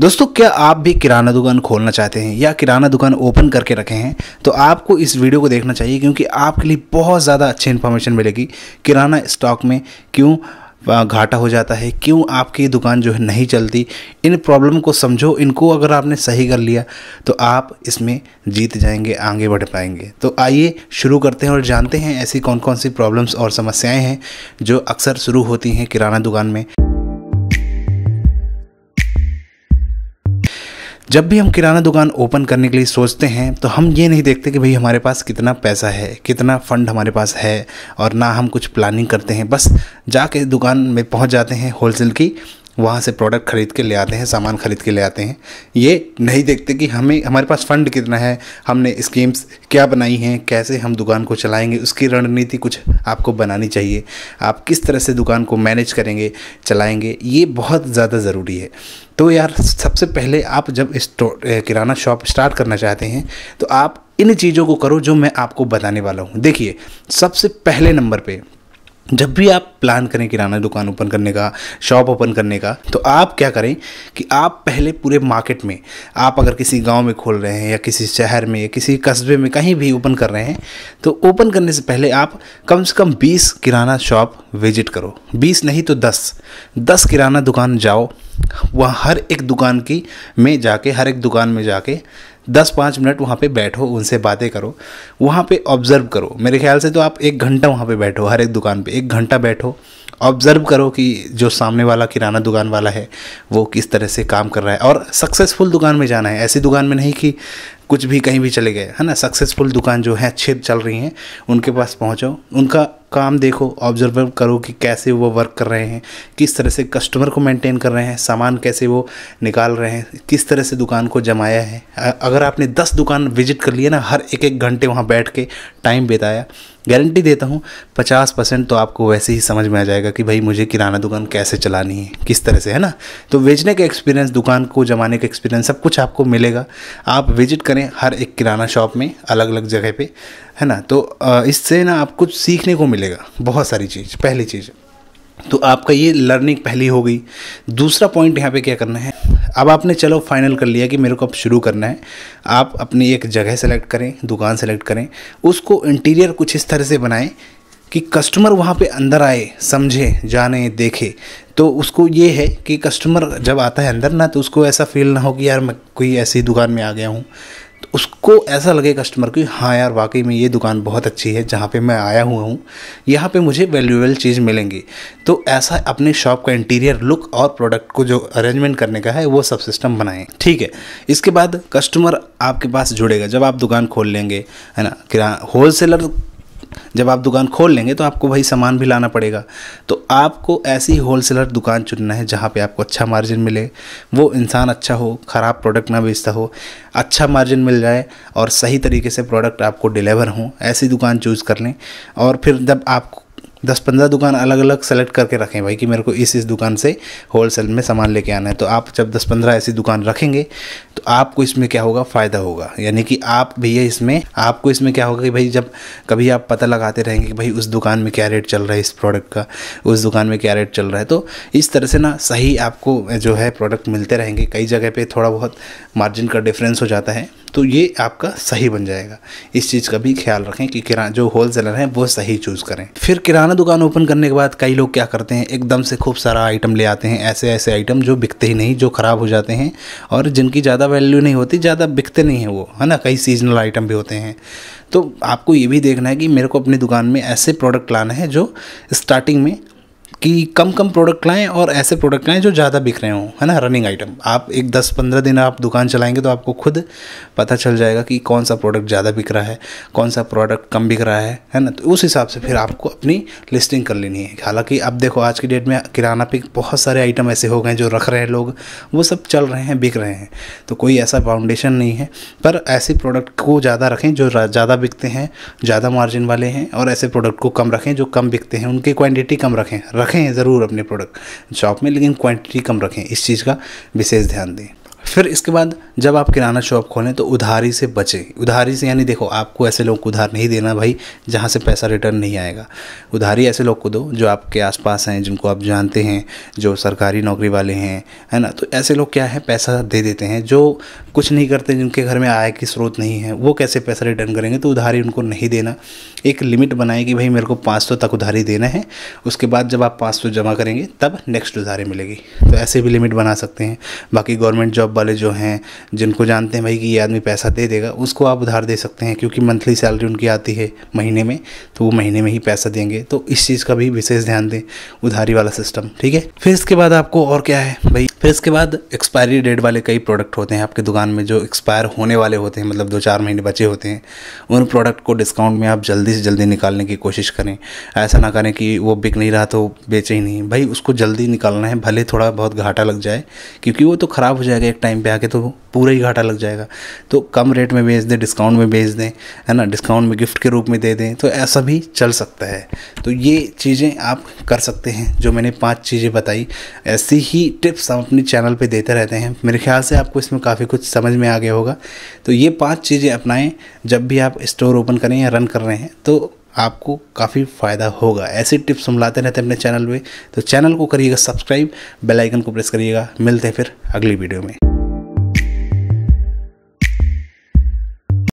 दोस्तों क्या आप भी किराना दुकान खोलना चाहते हैं या किराना दुकान ओपन करके रखे हैं तो आपको इस वीडियो को देखना चाहिए क्योंकि आपके लिए बहुत ज़्यादा अच्छी इन्फॉर्मेशन मिलेगी किराना स्टॉक में क्यों घाटा हो जाता है क्यों आपकी दुकान जो है नहीं चलती इन प्रॉब्लम को समझो इनको अगर आपने सही कर लिया तो आप इसमें जीत जाएंगे आगे बढ़ पाएंगे तो आइए शुरू करते हैं और जानते हैं ऐसी कौन कौन सी प्रॉब्लम्स और समस्याएं हैं जो अक्सर शुरू होती हैं किराना दुकान में जब भी हम किराना दुकान ओपन करने के लिए सोचते हैं तो हम ये नहीं देखते कि भाई हमारे पास कितना पैसा है कितना फ़ंड हमारे पास है और ना हम कुछ प्लानिंग करते हैं बस जाके दुकान में पहुंच जाते हैं होलसेल की वहाँ से प्रोडक्ट खरीद के ले आते हैं सामान खरीद के ले आते हैं ये नहीं देखते कि हमें हमारे पास फ़ंड कितना है हमने स्कीम्स क्या बनाई हैं कैसे हम दुकान को चलाएंगे उसकी रणनीति कुछ आपको बनानी चाहिए आप किस तरह से दुकान को मैनेज करेंगे चलाएंगे ये बहुत ज़्यादा ज़रूरी है तो यार सबसे पहले आप जब किराना शॉप स्टार्ट करना चाहते हैं तो आप इन चीज़ों को करो जो मैं आपको बताने वाला हूँ देखिए सबसे पहले नंबर पर जब भी आप प्लान करें किराना दुकान ओपन करने का शॉप ओपन करने का तो आप क्या करें कि आप पहले पूरे मार्केट में आप अगर किसी गांव में खोल रहे हैं या किसी शहर में या किसी कस्बे में कहीं भी ओपन कर रहे हैं तो ओपन करने से पहले आप कम से कम 20 किराना शॉप विजिट करो 20 नहीं तो 10 10 किराना दुकान जाओ वहाँ हर एक दुकान की में जाके हर एक दुकान में जाके दस पाँच मिनट वहाँ पे बैठो उनसे बातें करो वहाँ पे ऑब्ज़र्व करो मेरे ख्याल से तो आप एक घंटा वहाँ पे बैठो हर एक दुकान पे एक घंटा बैठो ऑब्जर्व करो कि जो सामने वाला किराना दुकान वाला है वो किस तरह से काम कर रहा है और सक्सेसफुल दुकान में जाना है ऐसी दुकान में नहीं कि कुछ भी कहीं भी चले गए है ना सक्सेसफुल दुकान जो है अच्छे चल रही हैं उनके पास पहुँचो उनका काम देखो ऑब्जर्व करो कि कैसे वो वर्क कर रहे हैं किस तरह से कस्टमर को मेंटेन कर रहे हैं सामान कैसे वो निकाल रहे हैं किस तरह से दुकान को जमाया है अगर आपने दस दुकान विजिट कर लिए ना हर एक एक घंटे वहाँ बैठ के टाइम बिताया गारंटी देता हूँ पचास परसेंट तो आपको वैसे ही समझ में आ जाएगा कि भाई मुझे किराना दुकान कैसे चलानी है किस तरह से है ना तो बेचने का एक्सपीरियंस दुकान को जमाने का एक्सपीरियंस सब कुछ आपको मिलेगा आप विजिट करें हर एक किराना शॉप में अलग अलग जगह पर है ना तो इससे ना आपको सीखने को मिलेगा बहुत सारी चीज़ पहली चीज़ तो आपका ये लर्निंग पहली हो गई दूसरा पॉइंट यहाँ पे क्या करना है अब आपने चलो फाइनल कर लिया कि मेरे को अब शुरू करना है आप अपनी एक जगह सेलेक्ट करें दुकान सेलेक्ट करें उसको इंटीरियर कुछ इस तरह से बनाएं कि कस्टमर वहाँ पे अंदर आए समझे जाने देखे तो उसको ये है कि कस्टमर जब आता है अंदर ना तो उसको ऐसा फील ना हो कि यार मैं कोई ऐसी दुकान में आ गया हूँ उसको ऐसा लगे कस्टमर को हाँ यार वाकई में ये दुकान बहुत अच्छी है जहाँ पे मैं आया हुआ हूँ यहाँ पे मुझे वैल्यूएबल चीज़ मिलेंगी तो ऐसा अपने शॉप का इंटीरियर लुक और प्रोडक्ट को जो अरेंजमेंट करने का है वो सब सिस्टम बनाएं ठीक है इसके बाद कस्टमर आपके पास जुड़ेगा जब आप दुकान खोल लेंगे है ना किरा होल सेलर जब आप दुकान खोल लेंगे तो आपको भाई सामान भी लाना पड़ेगा तो आपको ऐसी होलसेलर दुकान चुनना है जहाँ पे आपको अच्छा मार्जिन मिले वो इंसान अच्छा हो ख़राब प्रोडक्ट ना बेचता हो अच्छा मार्जिन मिल जाए और सही तरीके से प्रोडक्ट आपको डिलीवर हों ऐसी दुकान चूज़ कर लें और फिर जब आपको दस पंद्रह दुकान अलग अलग सेलेक्ट करके रखें भाई कि मेरे को इस इस दुकान से होलसेल में सामान लेके आना है तो आप जब दस पंद्रह ऐसी दुकान रखेंगे तो आपको इसमें क्या होगा फ़ायदा होगा यानी कि आप भैया इसमें आपको इसमें क्या होगा कि भाई जब कभी आप पता लगाते रहेंगे कि भाई उस दुकान में क्या रेट चल रहा है इस प्रोडक्ट का उस दुकान में क्या रेट चल रहा है तो इस तरह से ना सही आपको जो है प्रोडक्ट मिलते रहेंगे कई जगह पर थोड़ा बहुत मार्जिन का डिफरेंस हो जाता है तो ये आपका सही बन जाएगा इस चीज़ का भी ख्याल रखें कि किरा जो सेलर हैं वो सही चूज़ करें फिर किराना किराना दुकान ओपन करने के बाद कई लोग क्या करते हैं एकदम से खूब सारा आइटम ले आते हैं ऐसे ऐसे आइटम जो बिकते ही नहीं जो ख़राब हो जाते हैं और जिनकी ज़्यादा वैल्यू नहीं होती ज़्यादा बिकते नहीं हैं वो है ना कई सीजनल आइटम भी होते हैं तो आपको ये भी देखना है कि मेरे को अपनी दुकान में ऐसे प्रोडक्ट लाना है जो स्टार्टिंग में कि कम कम प्रोडक्ट लाएँ और ऐसे प्रोडक्ट लाएँ जो ज़्यादा बिक रहे हों है ना रनिंग आइटम आप एक दस पंद्रह दिन आप दुकान चलाएंगे तो आपको खुद पता चल जाएगा कि कौन सा प्रोडक्ट ज़्यादा बिक रहा है कौन सा प्रोडक्ट कम बिक रहा है है ना तो उस हिसाब से फिर आपको अपनी लिस्टिंग कर लेनी है हालाँकि अब देखो आज की डेट में किराना पे बहुत सारे आइटम ऐसे हो गए जो रख रहे हैं लोग वो सब चल रहे हैं बिक रहे हैं तो कोई ऐसा फाउंडेशन नहीं है पर ऐसे प्रोडक्ट को ज़्यादा रखें जो ज़्यादा बिकते हैं ज़्यादा मार्जिन वाले हैं और ऐसे प्रोडक्ट को कम रखें जो कम बिकते हैं उनकी क्वान्टिटी कम रखें रखें रखें ज़रूर अपने प्रोडक्ट शॉप में लेकिन क्वांटिटी कम रखें इस चीज़ का विशेष ध्यान दें फिर इसके बाद जब आप किराना शॉप खोलें तो उधारी से बचें उधारी से यानी देखो आपको ऐसे लोग को उधार नहीं देना भाई जहाँ से पैसा रिटर्न नहीं आएगा उधारी ऐसे लोग को दो जो आपके आसपास हैं जिनको आप जानते हैं जो सरकारी नौकरी वाले हैं है ना तो ऐसे लोग क्या है पैसा दे देते हैं जो कुछ नहीं करते जिनके घर में आय की स्रोत नहीं है वो कैसे पैसा रिटर्न करेंगे तो उधारी उनको नहीं देना एक लिमिट बनाए कि भाई मेरे को पाँच सौ तक उधारी देना है उसके बाद जब आप पाँच सौ जमा करेंगे तब नेक्स्ट उधारी मिलेगी तो ऐसे भी लिमिट बना सकते हैं बाकी गवर्नमेंट जॉब वाले जो हैं जिनको जानते हैं भाई कि ये आदमी पैसा दे देगा उसको आप उधार दे सकते हैं क्योंकि मंथली सैलरी उनकी आती है महीने में तो वो महीने में ही पैसा देंगे तो इस चीज़ का भी विशेष ध्यान दें उधारी वाला सिस्टम ठीक है फिर इसके बाद आपको और क्या है भाई फिर इसके बाद एक्सपायरी डेट वाले कई प्रोडक्ट होते हैं आपकी दुकान में जो एक्सपायर होने वाले होते हैं मतलब दो चार महीने बचे होते हैं उन प्रोडक्ट को डिस्काउंट में आप जल्दी से जल्दी निकालने की कोशिश करें ऐसा ना करें कि वो बिक नहीं रहा तो बेचे ही नहीं भाई उसको जल्दी निकालना है भले थोड़ा बहुत घाटा लग जाए क्योंकि वो तो ख़राब हो जाएगा एक टाइम पे आके तो पूरा ही घाटा लग जाएगा तो कम रेट में बेच दें डिस्काउंट में बेच दें है ना डिस्काउंट में गिफ्ट के रूप में दे दें तो ऐसा भी चल सकता है तो ये चीज़ें आप कर सकते हैं जो मैंने पाँच चीज़ें बताई ऐसी ही टिप्स हम अपने चैनल पर देते रहते हैं मेरे ख्याल से आपको इसमें काफ़ी कुछ समझ में आ गया होगा तो ये पाँच चीज़ें अपनाएँ जब भी आप स्टोर ओपन करें या रन कर रहे हैं तो आपको काफ़ी फ़ायदा होगा ऐसी टिप्स हम लाते रहते हैं अपने चैनल पे तो चैनल को करिएगा सब्सक्राइब बेल आइकन को प्रेस करिएगा मिलते हैं फिर अगली वीडियो में